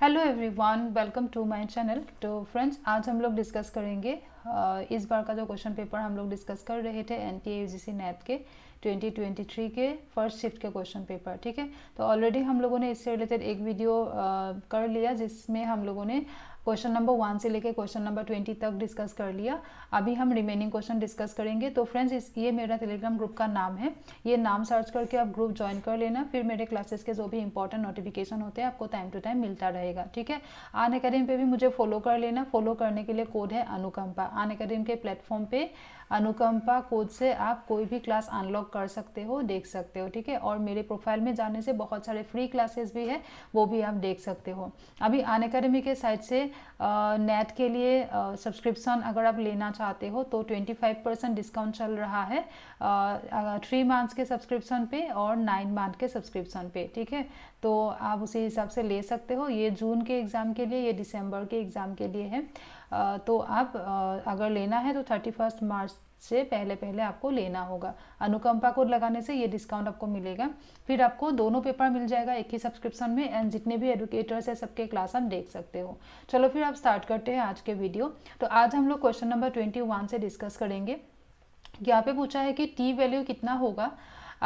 Hello everyone welcome to my channel तो friends आज हम लोग डिस्कस करेंगे इस बार का जो क्वेश्चन पेपर हम लोग डिस्कस कर रहे थे एन टी नेट के 2023 के फर्स्ट शिफ्ट के क्वेश्चन पेपर ठीक है तो ऑलरेडी हम लोगों ने इससे रिलेटेड एक वीडियो कर लिया जिसमें हम लोगों ने क्वेश्चन नंबर वन से लेकर क्वेश्चन नंबर ट्वेंटी तक डिस्कस कर लिया अभी हम रिमेनिंग क्वेश्चन डिस्कस करेंगे तो फ्रेंड्स ये मेरा टेलीग्राम ग्रुप का नाम है ये नाम सर्च करके आप ग्रुप ज्वाइन कर लेना फिर मेरे क्लासेस के जो भी इंपॉर्टेंट नोटिफिकेशन होते हैं आपको टाइम टू टाइम मिलता रहेगा ठीक है आन अकेडमी पे भी मुझे फॉलो कर लेना फॉलो करने के लिए कोड है अनुकंपा आन अकेडमी के प्लेटफॉर्म पे अनुकंपा कोड से आप कोई भी क्लास अनलॉक कर सकते हो देख सकते हो ठीक है और मेरे प्रोफाइल में जाने से बहुत सारे फ्री क्लासेस भी है वो भी आप देख सकते हो अभी आन अकेडमी के साइड से नेट के लिए सब्सक्रिप्शन अगर आप लेना चाहते हो तो 25 परसेंट डिस्काउंट चल रहा है थ्री मंथ्स के सब्सक्रिप्शन पे और नाइन मंथ के सब्सक्रिप्शन पे ठीक है तो आप उसी हिसाब से ले सकते हो ये जून के एग्ज़ाम के लिए ये दिसंबर के एग्ज़ाम के लिए है तो आप अगर लेना है तो थर्टी मार्च से पहले पहले आपको लेना होगा अनुकंपा कोड लगाने से ये डिस्काउंट आपको मिलेगा फिर आपको दोनों पेपर मिल जाएगा एक ही सब्सक्रिप्शन में एंड जितने भी एडुकेटर्स है सबके क्लास आप देख सकते हो चलो फिर आप स्टार्ट करते हैं आज के वीडियो तो आज हम लोग क्वेश्चन नंबर ट्वेंटी से डिस्कस करेंगे यहाँ पे पूछा है कि टी वैल्यू कितना होगा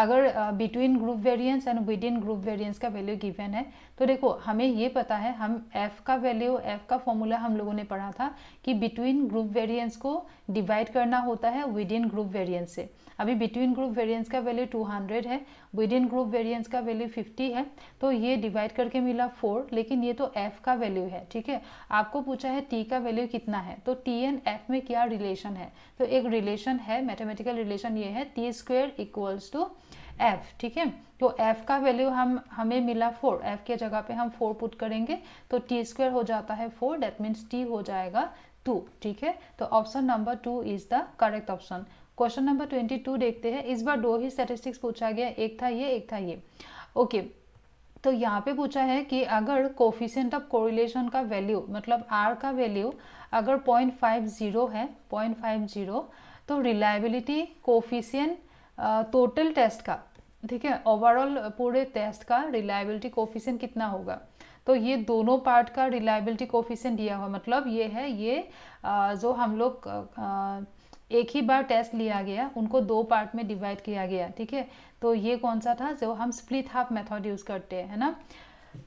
अगर between group variance and within group variance का वैल्यू गिवन है तो देखो हमें ये पता है हम एफ का वैल्यू एफ का फॉर्मूला हम लोगों ने पढ़ा था कि बिटवीन ग्रुप वेरिएंस को डिवाइड करना होता है विद इन ग्रुप वेरिएंस से अभी बिटवीन ग्रुप वेरिएंस का वैल्यू हंड्रेड है विद इन ग्रुप वेरिएंस का वैल्यू फिफ्टी है तो ये डिवाइड करके मिला फोर लेकिन ये तो एफ़ का वैल्यू है ठीक है आपको पूछा है टी का वैल्यू कितना है तो टी एंड एफ़ में क्या रिलेशन है तो एक रिलेशन है मैथमेटिकल रिलेशन ये है T square equals to F ठीक है तो एफ का वैल्यू हम हमें मिला फोर एफ के जगह पे हम फोर पुट करेंगे तो टी स्क्वायर हो जाता है फोर डेट मीन्स टी हो जाएगा टू ठीक है तो option number two is the correct option question number twenty two देखते हैं इस बार दो ही स्टेटिस्टिक्स पूछा गया एक था ये एक था ये ओके okay. तो यहाँ पे पूछा है कि अगर कोफिशेंट ऑफ कोरिलेशन का वैल्यू मतलब आर का वैल्यू अगर पॉइंट फाइव जीरो है पॉइंट फाइव जीरो तो रिलायबिलिटी कोफिशियन टोटल टेस्ट का ठीक है ओवरऑल पूरे टेस्ट का रिलायबिलिटी कोफिशन कितना होगा तो ये दोनों पार्ट का रिलायबिलिटी कोफिशन दिया हुआ मतलब ये है ये जो हम लोग एक ही बार टेस्ट लिया गया उनको दो पार्ट में डिवाइड किया गया ठीक है तो ये कौन सा था जो हम स्प्लिट हाफ मेथड यूज़ करते हैं है ना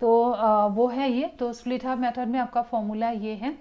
तो आ, वो है ये तो स्प्लिट हाफ मेथड में आपका फॉर्मूला ये है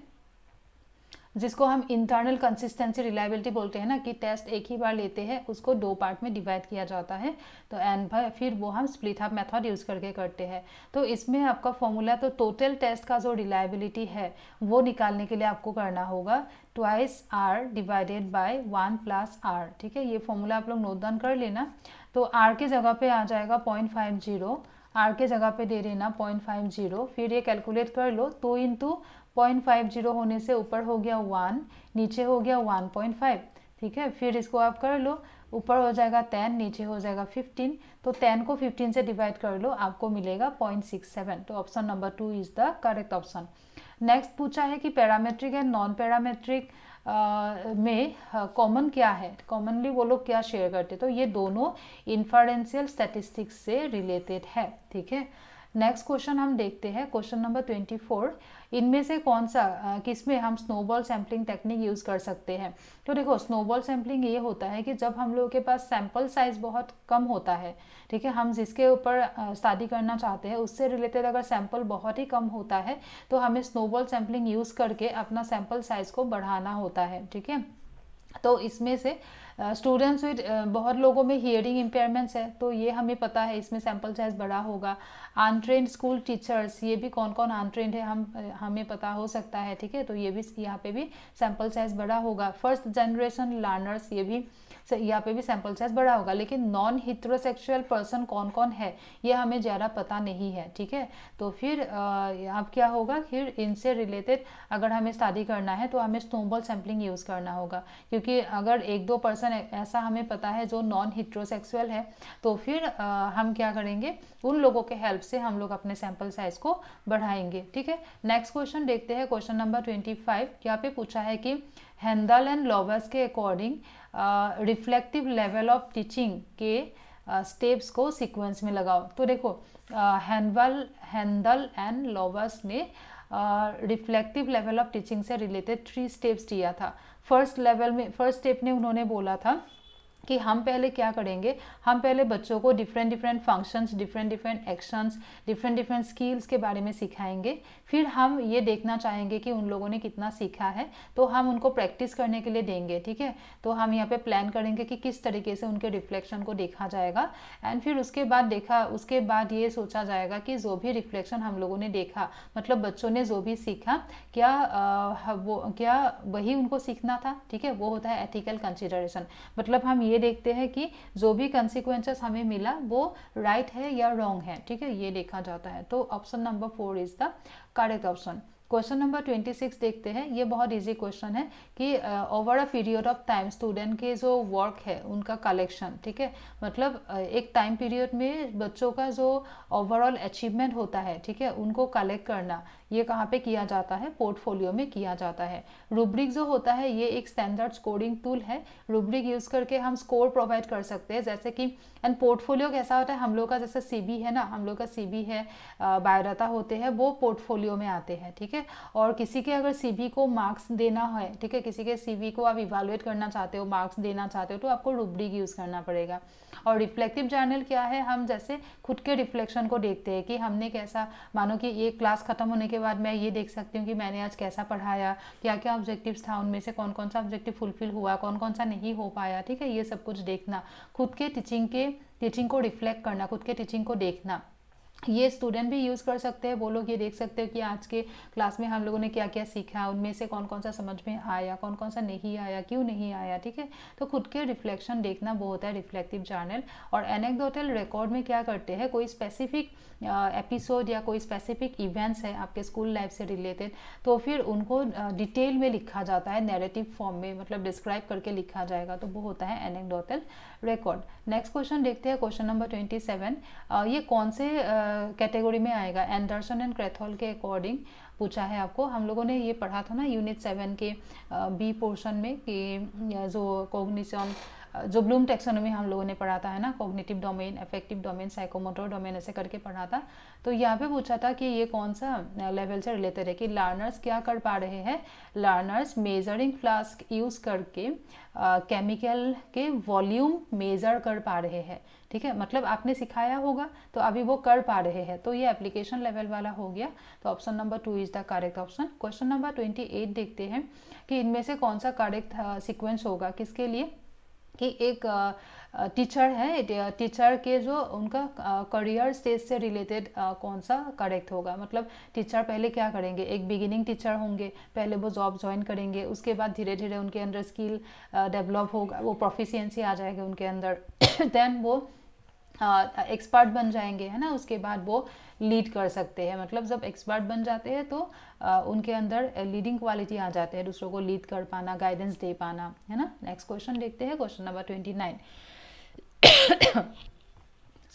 जिसको हम इंटरनल कंसिस्टेंसी रिलायबिलिटी बोलते हैं ना कि टेस्ट एक ही बार लेते हैं उसको दो पार्ट में डिवाइड किया जाता है तो एंड फिर वो हम स्प्लिट हाफ मेथड यूज़ करके करते हैं तो इसमें आपका फॉर्मूला तो टोटल टेस्ट का जो रिलायबिलिटी है वो निकालने के लिए आपको करना होगा twice R divided by one plus R ठीक है ये फॉर्मूला आप लोग नोट डाउन कर लेना तो आर की जगह पे आ जाएगा पॉइंट फाइव जीरो आर के जगह पे दे देना पॉइंट फाइव जीरो फिर ये कैलकुलेट कर लो two into point five zero होने से ऊपर हो गया वन नीचे हो गया वन पॉइंट फाइव ठीक है फिर इसको आप कर लो ऊपर हो जाएगा टेन नीचे हो जाएगा फिफ्टीन तो टेन को फिफ्टीन से डिवाइड कर लो आपको मिलेगा पॉइंट सिक्स सेवन तो option number two is the correct option next पूछा है कि पैरामेट्रिक एंड नॉन पैरामेट्रिक में कॉमन क्या है कॉमनली वो लोग क्या शेयर करते तो ये दोनों इन्फ्लुएंशियल स्टैटिस्टिक्स से रिलेटेड है ठीक है नेक्स्ट क्वेश्चन हम देखते हैं क्वेश्चन नंबर ट्वेंटी फोर इनमें से कौन सा किस में हम स्नोबॉल सैम्पलिंग टेक्निक यूज़ कर सकते हैं तो देखो स्नोबॉल सैम्पलिंग ये होता है कि जब हम लोगों के पास सैम्पल साइज़ बहुत कम होता है ठीक है हम जिसके ऊपर शादी करना चाहते हैं उससे रिलेटेड अगर सैम्पल बहुत ही कम होता है तो हमें स्नोबॉल सैम्पलिंग यूज़ करके अपना सैम्पल साइज़ को बढ़ाना होता है ठीक है तो इसमें से स्टूडेंट्स विद बहुत लोगों में हियरिंग इम्पेयरमेंट्स है तो ये हमें पता है इसमें सैम्पल साइज बड़ा होगा अनट्रेंड स्कूल टीचर्स ये भी कौन कौन अनट्रेंड है हम हमें पता हो सकता है ठीक है तो ये भी यहाँ पे भी सैम्पल साइज बड़ा होगा फर्स्ट जनरेशन लर्नर्स ये भी यहाँ पे भी सैंपल साइज बड़ा होगा लेकिन नॉन हिट्रोसेक्सुअल पर्सन कौन कौन है ये हमें ज़्यादा पता नहीं है ठीक है तो फिर अब क्या होगा फिर इनसे रिलेटेड अगर हमें शादी करना है तो हमें स्नोबॉल सैम्पलिंग यूज़ करना होगा क्योंकि अगर एक दो पर्सन ऐसा हमें पता है जो नॉन हिट्रोसेक्सुअल है तो फिर आ, हम क्या करेंगे उन लोगों के हेल्प से हम लोग अपने सैंपल साइज को बढ़ाएंगे ठीक है नेक्स्ट क्वेश्चन देखते हैं क्वेश्चन नंबर ट्वेंटी फाइव यहाँ पे पूछा है कि हैंडल एंड लॉबर्स के according reflective level of teaching के स्टेप्स uh, को सीक्वेंस में लगाओ तो देखो हैंडल हैंडल एंड लॉबर्स ने रिफ्लेक्टिव लेवल ऑफ टीचिंग से रिलेटेड थ्री स्टेप्स दिया था फर्स्ट लेवल में फर्स्ट स्टेप ने उन्होंने बोला था कि हम पहले क्या करेंगे हम पहले बच्चों को different different functions different different actions different different skills के बारे में सिखाएंगे फिर हम ये देखना चाहेंगे कि उन लोगों ने कितना सीखा है तो हम उनको प्रैक्टिस करने के लिए देंगे ठीक है तो हम यहाँ पे प्लान करेंगे कि किस तरीके से उनके रिफ्लेक्शन को देखा जाएगा एंड फिर उसके बाद देखा उसके बाद ये सोचा जाएगा कि जो भी रिफ्लेक्शन हम लोगों ने देखा मतलब बच्चों ने जो भी सीखा क्या आ, वो क्या वही उनको सीखना था ठीक है वो होता है एथिकल कंसिडरेशन मतलब हम ये ये देखते हैं कि जो भी कंसिक्वेंसेस हमें मिला वो राइट right है या रॉन्ग है ठीक है ये देखा जाता है तो option number four is the correct option question number twenty six देखते हैं ये बहुत इजी क्वेश्चन है कि over a period of time student के जो वर्क है उनका कलेक्शन ठीक है मतलब uh, एक टाइम पीरियड में बच्चों का जो ओवरऑल अचीवमेंट होता है ठीक है उनको कलेक्ट करना ये कहाँ पे किया जाता है पोर्टफोलियो में किया जाता है रूब्रिक जो होता है ये एक स्टैंडर्ड स्कोरिंग टूल है रूब्रिक यूज़ करके हम स्कोर प्रोवाइड कर सकते हैं जैसे कि एंड पोर्टफोलियो कैसा होता है हम लोग का जैसे सी है ना हम लोग का सी है बायोडाटा uh, होते हैं वो पोर्टफोलियो में आते हैं ठीक है है और किसी के अगर सी को मार्क्स देना है ठीक है किसी के सी को आप इवालुएट करना चाहते हो मार्क्स देना चाहते हो तो आपको रूब्रिक यूज़ करना पड़ेगा और रिफ्लेक्टिव जर्नल क्या है हम जैसे खुद के रिफ्लेक्शन को देखते हैं कि हमने कैसा मानो कि ये क्लास ख़त्म होने के बाद मैं ये देख सकती हूँ कि मैंने आज कैसा पढ़ाया क्या क्या ऑब्जेक्टिव्स था उनमें से कौन कौन सा ऑब्जेक्टिव फुलफिल हुआ कौन कौन सा नहीं हो पाया ठीक है ये सब कुछ देखना खुद के टीचिंग के टीचिंग को रिफ्लेक्ट करना खुद के टीचिंग को देखना ये स्टूडेंट भी यूज़ कर सकते हैं वो लोग ये देख सकते हो कि आज के क्लास में हम लोगों ने क्या क्या सीखा उनमें से कौन कौन सा समझ में आया कौन कौन सा नहीं आया क्यों नहीं आया ठीक है तो खुद के रिफ्लेक्शन देखना वो होता है रिफ्लेक्टिव जर्नल और एनेक्डोटल रिकॉर्ड में क्या करते हैं कोई स्पेसिफिक एपिसोड या कोई स्पेसिफिक इवेंट्स है आपके स्कूल लाइफ से रिलेटेड तो फिर उनको डिटेल में लिखा जाता है नेरेटिव फॉर्म में मतलब डिस्क्राइब करके लिखा जाएगा तो वो होता है एनेक्डोटल रिकॉर्ड नेक्स्ट क्वेश्चन देखते हैं क्वेश्चन नंबर ट्वेंटी ये कौन से कैटेगरी में आएगा एंडरसन एंड क्रेथोल के अकॉर्डिंग पूछा है आपको हम लोगों ने ये पढ़ा था ना यूनिट सेवन के बी पोर्शन में कि जो कोग्निशन जो ब्लूम टेक्सोनोमी हम लोगों ने पढ़ा था है ना cognitive domain affective domain psychomotor domain ऐसे करके पढ़ा था तो यहाँ पे पूछा था कि ये कौन सा लेवल से रिलेटेड है कि लर्नर्स क्या कर पा रहे हैं लर्नर्स मेजरिंग फ्लास्क यूज़ करके केमिकल के वॉल्यूम मेज़र कर पा रहे हैं ठीक है मतलब आपने सिखाया होगा तो अभी वो कर पा रहे हैं तो ये एप्लीकेशन लेवल वाला हो गया तो option number two is the correct option question number twenty eight देखते हैं कि इनमें से कौन सा करेक्ट सिक्वेंस uh, होगा किसके लिए कि एक टीचर uh, uh, है टीचर के जो उनका करियर स्टेज से रिलेटेड कौन सा करेक्ट होगा मतलब टीचर पहले क्या करेंगे एक बिगिनिंग टीचर होंगे पहले वो जॉब ज्वाइन करेंगे उसके बाद धीरे धीरे उनके अंदर स्किल डेवलप होगा वो प्रोफिशियंसी आ जाएगी उनके अंदर देन वो एक्सपर्ट हाँ, बन जाएंगे है ना उसके बाद वो लीड कर सकते हैं मतलब जब एक्सपर्ट बन जाते हैं तो आ, उनके अंदर लीडिंग क्वालिटी आ जाते हैं दूसरों को लीड कर पाना गाइडेंस दे पाना है ना नेक्स्ट क्वेश्चन देखते हैं question number twenty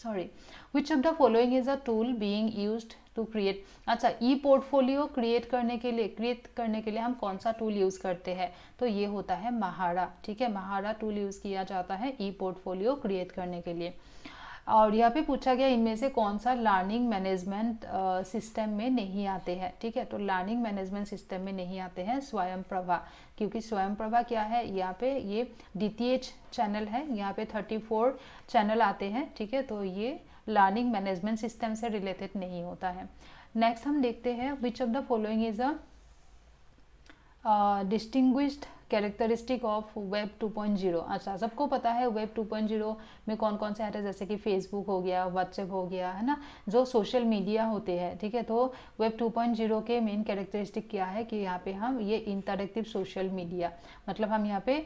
sorry which of the following is a tool being use to create अच्छा ई पोर्टफोलियो क्रिएट करने के लिए क्रिएट करने के लिए हम कौन सा टूल यूज़ करते हैं तो ये होता है महारा ठीक है महारा टूल यूज़ किया जाता है ई पोर्टफोलियो क्रिएट करने के लिए और यहाँ पे पूछा गया इनमें से कौन सा लर्निंग मैनेजमेंट सिस्टम में नहीं आते हैं ठीक है तो लर्निंग मैनेजमेंट सिस्टम में नहीं आते हैं स्वयं प्रभा क्योंकि स्वयं प्रभा क्या है यहाँ पे ये डी चैनल है यहाँ पे 34 चैनल आते हैं ठीक है तो ये लर्निंग मैनेजमेंट सिस्टम से रिलेटेड नहीं होता है नेक्स्ट हम देखते हैं which of the following is a distinguished characteristic of web 2.0 अच्छा सबको पता है वेब 2.0 में कौन कौन से आते हैं जैसे कि फेसबुक हो गया व्हाट्सएप हो गया है ना जो सोशल मीडिया होते हैं ठीक है थीके? तो वेब 2.0 के मेन कैरेक्टरिस्टिक क्या है कि यहाँ पे हम ये इंटरेक्टिव सोशल मीडिया मतलब हम यहाँ पे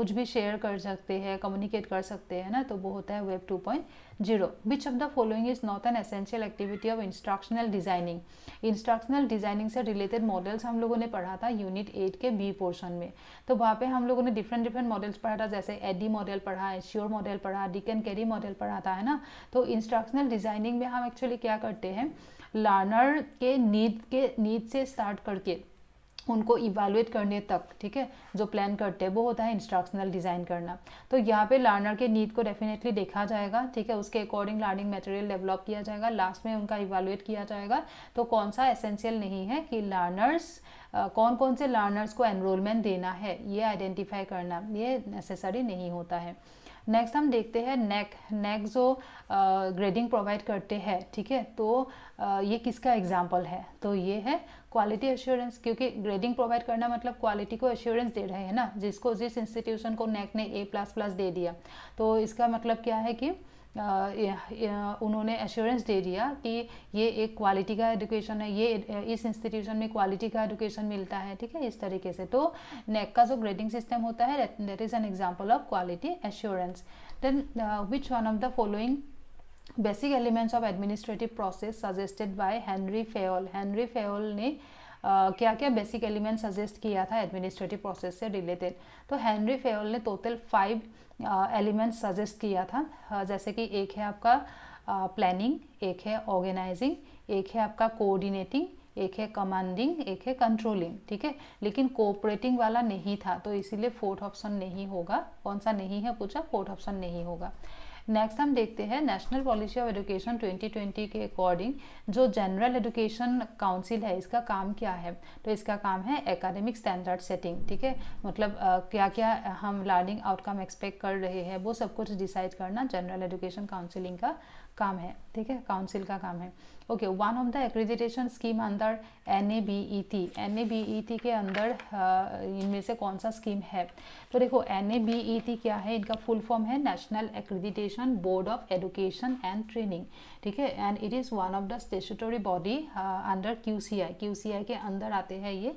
कुछ भी शेयर कर सकते हैं कम्युनिकेट कर सकते हैं ना तो वो होता है web two zero which of the following is not an essential activity of instructional designing instructional designing से रिलेटेड मॉडल्स हम लोगों ने पढ़ा था यूनिट एट के बी पोर्शन में तो वहाँ पे हम लोगों ने डिफरेंट डिफरेंट मॉडल्स पढ़ा था जैसे एडी मॉडल पढ़ा एश्योर मॉडल पढ़ा डी कैन कैरी मॉडल पढ़ा था है ना तो इंस्ट्रक्शनल डिजाइनिंग में हम एक्चुअली क्या करते हैं लर्नर के नीड के नीड से स्टार्ट करके उनको इवेलुएट करने तक ठीक है जो प्लान करते हैं वो होता है इंस्ट्रक्शनल डिज़ाइन करना तो यहाँ पे लर्नर के नीड को डेफिनेटली देखा जाएगा ठीक है उसके अकॉर्डिंग लर्निंग मटेरियल डेवलप किया जाएगा लास्ट में उनका इवेलुएट किया जाएगा तो कौन सा एसेंशियल नहीं है कि लर्नर्स कौन कौन से लर्नर्स को एनरोलमेंट देना है ये आइडेंटिफाई करना ये नेसेसरी नहीं होता है नेक्स्ट हम देखते हैं नेक नेक जो ग्रेडिंग प्रोवाइड करते हैं ठीक है तो आ, ये किसका एग्जाम्पल है तो ये है क्वालिटी एश्योरेंस क्योंकि ग्रेडिंग प्रोवाइड करना मतलब क्वालिटी को एश्योरेंस दे रहे हैं ना जिसको जिस इंस्टीट्यूशन को नेक ने ए प्लस प्लस दे दिया तो इसका मतलब क्या है कि आ, उन्होंने एश्योरेंस दे दिया कि ये एक क्वालिटी का एजुकेशन है ये इस इंस्टीट्यूशन में क्वालिटी का एजुकेशन मिलता है ठीक है इस तरीके से तो नेक का जो ग्रेडिंग सिस्टम होता है that is an example of quality assurance then which one of the following basic elements of administrative process suggested by Henri Fayol Henri Fayol ने Uh, क्या क्या बेसिक एलिमेंट सजेस्ट किया था एडमिनिस्ट्रेटिव प्रोसेस से related तो Henri Fayol ने total five elements suggest किया था uh, जैसे कि एक है आपका प्लानिंग uh, एक है ऑर्गेनाइजिंग एक है आपका कोऑर्डिनेटिंग एक है कमांडिंग एक है कंट्रोलिंग ठीक है लेकिन कोऑपरेटिंग वाला नहीं था तो इसीलिए फोर्थ ऑप्शन नहीं होगा कौन सा नहीं है पूछा फोर्थ ऑप्शन नहीं होगा नेक्स्ट हम देखते हैं नेशनल पॉलिसी ऑफ एजुकेशन 2020 के अकॉर्डिंग जो जनरल एजुकेशन काउंसिल है इसका काम क्या है तो इसका काम है एकेडमिक स्टैंडर्ड सेटिंग ठीक है मतलब आ, क्या क्या हम लर्निंग आउटकम एक्सपेक्ट कर रहे हैं वो सब कुछ डिसाइड करना जनरल एजुकेशन काउंसिलिंग का काम है ठीक है काउंसिल का काम है okay one of the accreditation scheme अंदर N A B E T N A B E T के अंदर इनमें से कौन सा स्कीम है तो देखो N A B E T क्या है इनका फुल फॉर्म है national accreditation education board of Education and training ठीक है and it is one of the statutory body under Q C I Q C I के अंदर आते हैं ये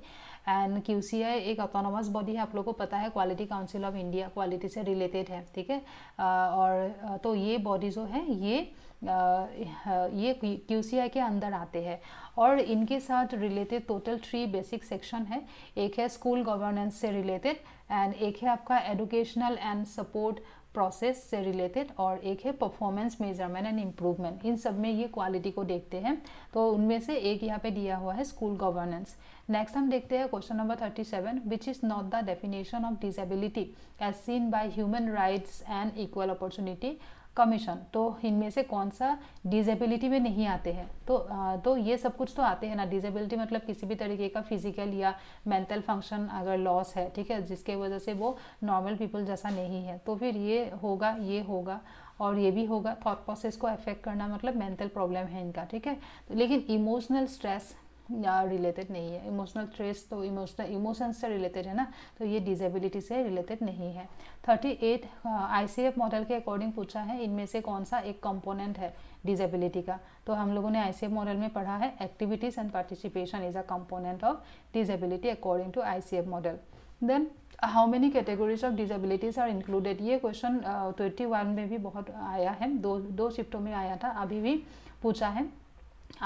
एंड क्यू सी आई एक ऑटोनॉमस बॉडी है आप लोग को पता है quality council of India quality से रिलेटेड है ठीक है uh, और uh, तो ये बॉडी जो है ये uh, uh ये क्यू सी आई के अंदर आते हैं और इनके साथ related total three basic section है एक है स्कूल गवर्नेंस से रिलेटेड एंड एक है आपका एडुकेशनल एंड सपोर्ट प्रोसेस से रिलेटेड और एक है परफॉर्मेंस मेजरमेंट एंड इम्प्रूवमेंट इन सब में ये क्वालिटी को देखते हैं तो उनमें से एक यहाँ पे दिया हुआ है स्कूल गवर्नेंस नेक्स्ट हम देखते हैं question number thirty seven which is not the definition of disability as seen by human rights and equal opportunity commission तो इनमें से कौन सा डिजेबिलिटी में नहीं आते हैं तो आ, तो ये सब कुछ तो आते हैं ना डिजेबिलिटी मतलब किसी भी तरीके का फिजिकल या मेंटल फंक्शन अगर लॉस है ठीक है जिसके वजह से वो नॉर्मल पीपल जैसा नहीं है तो फिर ये होगा ये होगा और ये भी होगा थॉट प्रोसेस को अफेक्ट करना मतलब मेंटल प्रॉब्लम है इनका ठीक है तो लेकिन इमोशनल स्ट्रेस रिलेटेड नहीं है इमोशनल ट्रेस तो इमोशनल इमोशन से रिलेटेड है ना तो ये डिजेबिलिटी से रिलेटेड नहीं है thirty eight I C F model के अकॉर्डिंग पूछा है इनमें से कौन सा एक कंपोनेंट है डिजेबिलिटी का तो हम लोगों ने आई सी एफ मॉडल में पढ़ा है activities and participation is a component of disability according to I C F model then how many categories of disabilities are included ये क्वेश्चन ट्वेंटी वन में भी बहुत आया है दो दो शिफ्टों में आया था अभी भी पूछा है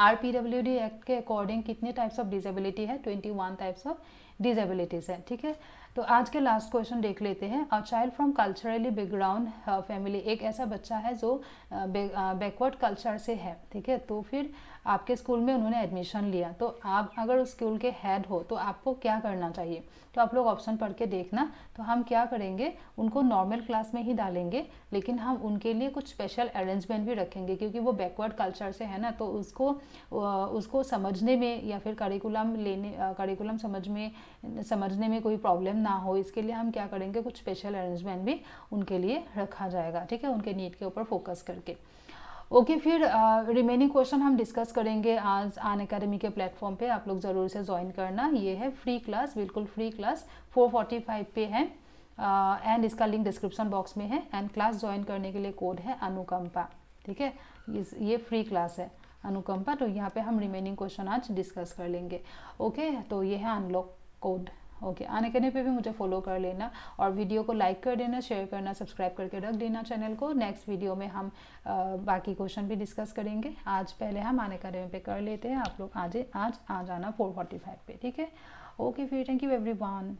R P W D act के अकॉर्डिंग कितने टाइप्स ऑफ डिजेबिलिटी है twenty one types of disabilities है ठीक है तो आज के लास्ट क्वेश्चन देख लेते हैं a child from culturally background family एक ऐसा बच्चा है जो बैकवर्ड कल्चर से है ठीक है तो फिर आपके स्कूल में उन्होंने एडमिशन लिया तो आप अगर उस स्कूल के हेड हो तो आपको क्या करना चाहिए तो आप लोग ऑप्शन पढ़ के देखना तो हम क्या करेंगे उनको नॉर्मल क्लास में ही डालेंगे लेकिन हम उनके लिए कुछ स्पेशल अरेंजमेंट भी रखेंगे क्योंकि वो बैकवर्ड कल्चर से है ना तो उसको उसको समझने में या फिर करिकुलम लेने करिकुलम समझ में समझने में कोई प्रॉब्लम ना हो इसके लिए हम क्या करेंगे कुछ स्पेशल अरेंजमेंट भी उनके लिए रखा जाएगा ठीक है उनके नीड के ऊपर फोकस करके ओके okay, फिर रिमेनिंग uh, क्वेश्चन हम डिस्कस करेंगे आज आन अकेडमी के प्लेटफॉर्म पे आप लोग ज़रूर से ज्वाइन करना ये है फ्री क्लास बिल्कुल फ्री क्लास 445 पे है एंड uh, इसका लिंक डिस्क्रिप्शन बॉक्स में है एंड क्लास ज्वाइन करने के लिए कोड है अनुकंपा ठीक है इस ये फ्री क्लास है अनुकंपा तो यहाँ पे हम रिमेनिंग क्वेश्चन आज डिस्कस कर लेंगे ओके okay, तो ये है अनलॉक कोड ओके आने कहने पे भी मुझे फॉलो कर लेना और वीडियो को लाइक कर देना शेयर करना सब्सक्राइब करके रख देना चैनल को नेक्स्ट वीडियो में हम आ, बाकी क्वेश्चन भी डिस्कस करेंगे आज पहले हम आने कहने पे कर लेते हैं आप लोग आज आज आ जाना फोर फोर्टी फाइव पे ठीक है ओके फिर थैंक यू एवरी वन